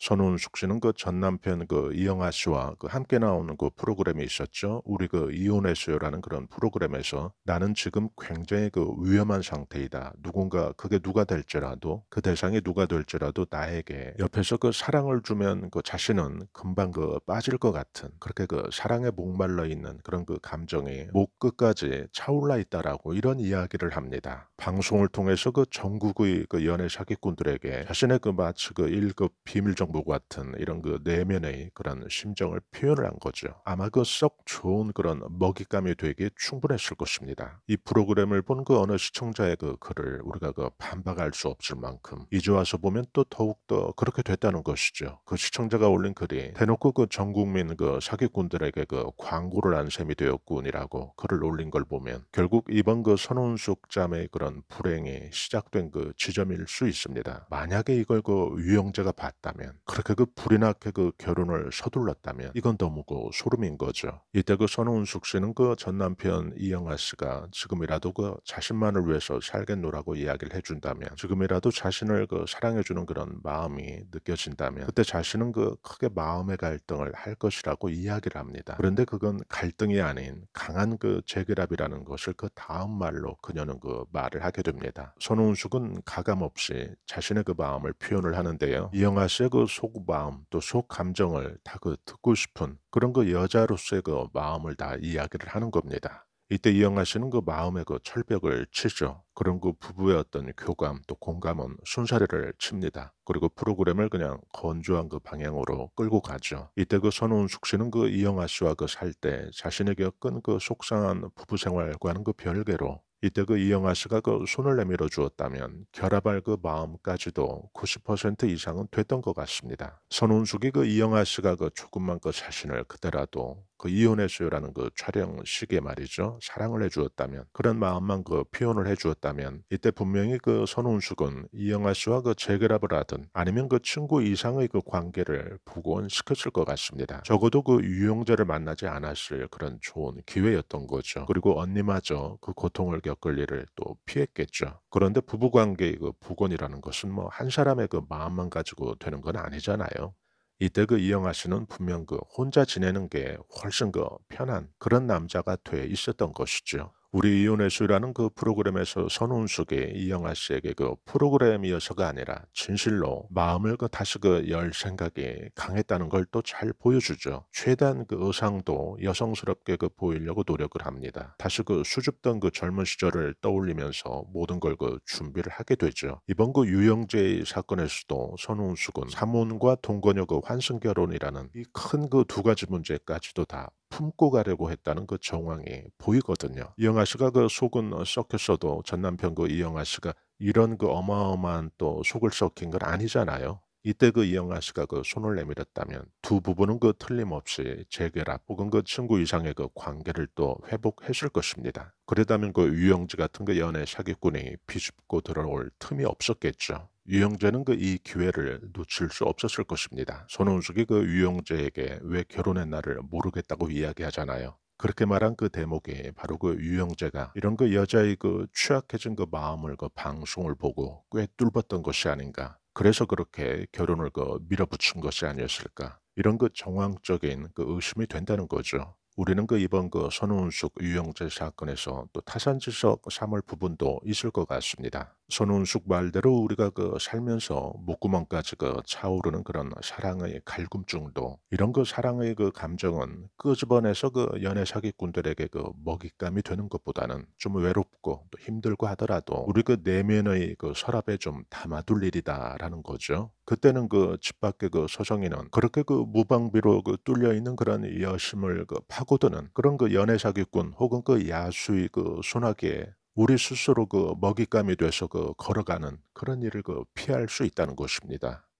손은숙 씨는 그 전 남편 그 이영아 씨와 그 함께 나오는 그 프로그램이 있었죠. 우리 그 이혼했어요라는 그런 프로그램에서 나는 지금 굉장히 그 위험한 상태이다. 누군가 그게 누가 될지라도 그 대상이 누가 될지라도 나에게 옆에서 그 사랑을 주면 그 자신은 금방 그 빠질 것 같은 그렇게 그 사랑에 목말라 있는 그런 그 감정이 목 끝까지 차올라 있다라고 이런 이야기를 합니다. 방송을 통해서 그 전국의 그 연애 사기꾼들에게 자신의 그 마치 그일급 비밀 정 무당 뭐 같은 이런 그 내면의 그런 심정을 표현을 한 거죠. 아마 그 썩 좋은 그런 먹잇감이 되기 충분했을 것입니다. 이 프로그램을 본 그 어느 시청자의 그 글을 우리가 그 반박할 수 없을 만큼 이제 와서 보면 또 더욱더 그렇게 됐다는 것이죠. 그 시청자가 올린 글이 대놓고 그 전국민 그 사기꾼들에게 그 광고를 한 셈이 되었군이라고 글을 올린 걸 보면 결국 이번 그 선운숙 잠의 그런 불행이 시작된 그 지점일 수 있습니다. 만약에 이걸 그 유영자가 봤다면 그렇게 그 불이나 그 결혼을 서둘렀다면 이건 너무그 소름인 거죠. 이때 그손은숙 씨는 그 전 남편 이영아 씨가 지금이라도 그 자신만을 위해서 살겠노라고 이야기를 해준다면 지금이라도 자신을 그 사랑해주는 그런 마음이 느껴진다면 그때 자신은 그 크게 마음의 갈등을 할 것이라고 이야기를 합니다. 그런데 그건 갈등이 아닌 강한 그 재결합이라는 것을 그 다음 말로 그녀는 그 말을 하게 됩니다. 손은숙은 가감 없이 자신의 그 마음을 표현을 하는데요. 이영아 씨의 그 속마음 또 속 감정을 다그 듣고 싶은 그런 그 여자로서의 그 마음을 다 이야기를 하는 겁니다. 이때 이영하 씨는 그 마음의 그 철벽을 치죠. 그런 그 부부의 어떤 교감 또 공감은 순사리를 칩니다. 그리고 프로그램을 그냥 건조한 그 방향으로 끌고 가죠. 이때 그선은숙 씨는 그 이영하 씨와 그 살 때 자신에게 끈그 속상한 부부 생활과는 그 별개로 이때 그 이영아씨가 그 손을 내밀어 주었다면 결합할 그 마음까지도 90% 이상은 됐던 것 같습니다. 손은숙이 그 이영아씨가 그 조금만 그 자신을 그대라도 그 이혼했어요라는 그 촬영 시기에 말이죠. 사랑을 해주었다면 그런 마음만 그 표현을 해주었다면 이때 분명히 그 손은숙은 이영아 씨와 그 재결합을 하든 아니면 그 친구 이상의 그 관계를 복원시켰을 것 같습니다. 적어도 그 유용자를 만나지 않았을 그런 좋은 기회였던 거죠. 그리고 언니마저 그 고통을 겪을 일을 또 피했겠죠. 그런데 부부관계의 그 복원이라는 것은 뭐 한 사람의 그 마음만 가지고 되는 건 아니잖아요. 이때 그 이영아씨는 분명 그 혼자 지내는 게 훨씬 더 그 편한 그런 남자가 돼 있었던 것이죠. 우리 이혼의 수라는 그 프로그램에서 선운숙이 이영아 씨에게 그 프로그램이어서가 아니라 진실로 마음을 그 다시 그 열 생각이 강했다는 걸 또 잘 보여주죠. 최대한 그 의상도 여성스럽게 그 보이려고 노력을 합니다. 다시 그 수줍던 그 젊은 시절을 떠올리면서 모든 걸 그 준비를 하게 되죠. 이번 그 유영재 사건에서도 선운숙은 사문과 동거녀 그 환승 결혼이라는 이 큰 그 두 가지 문제까지도 다 품고 가려고 했다는 그 정황이 보이거든요. 이영아 씨가 그 속은 썩혔어도 전 남편 그 이영아 씨가 이런 그 어마어마한 또 속을 썩힌 건 아니잖아요. 이때 그 이영아 씨가 그 손을 내밀었다면 두 부부는 그 틀림없이 재결합 혹은 그 친구 이상의 그 관계를 또 회복했을 것입니다. 그러다면 그 유영지 같은 그 연애 사기꾼이 비집고 들어올 틈이 없었겠죠. 유영재는 그 이 기회를 놓칠 수 없었을 것입니다. 손은숙이 그 유영재에게 왜 결혼했나를 모르겠다고 이야기하잖아요. 그렇게 말한 그 대목이 바로 그 유영재가 이런 그 여자의 그 취약해진 그 마음을 그 방송을 보고 꽤 뚫었던 것이 아닌가. 그래서 그렇게 결혼을 그 밀어붙인 것이 아니었을까. 이런 그 정황적인 그 의심이 된다는 거죠. 우리는 그 이번 그 손은숙 유영재 사건에서 또 타산지석 사물 부분도 있을 것 같습니다. 손은숙 말대로 우리가 그 살면서 목구멍까지 그 차오르는 그런 사랑의 갈굼증도 이런 그 사랑의 그 감정은 끄집어내서 그 연애 사기꾼들에게 그 먹잇감이 되는 것보다는 좀 외롭고 또 힘들고 하더라도 우리 그 내면의 그 서랍에 좀 담아둘 일이다라는 거죠. 그때는 그 집 밖에 그 서정이는 그렇게 그 무방비로 그 뚫려 있는 그런 여심을 그 파고드는 그런 그 연애 사기꾼 혹은 그 야수의 그 소나기에 우리 스스로 그 먹잇감이 돼서 그 걸어가는 그런 일을 그 피할 수 있다는 것입니다.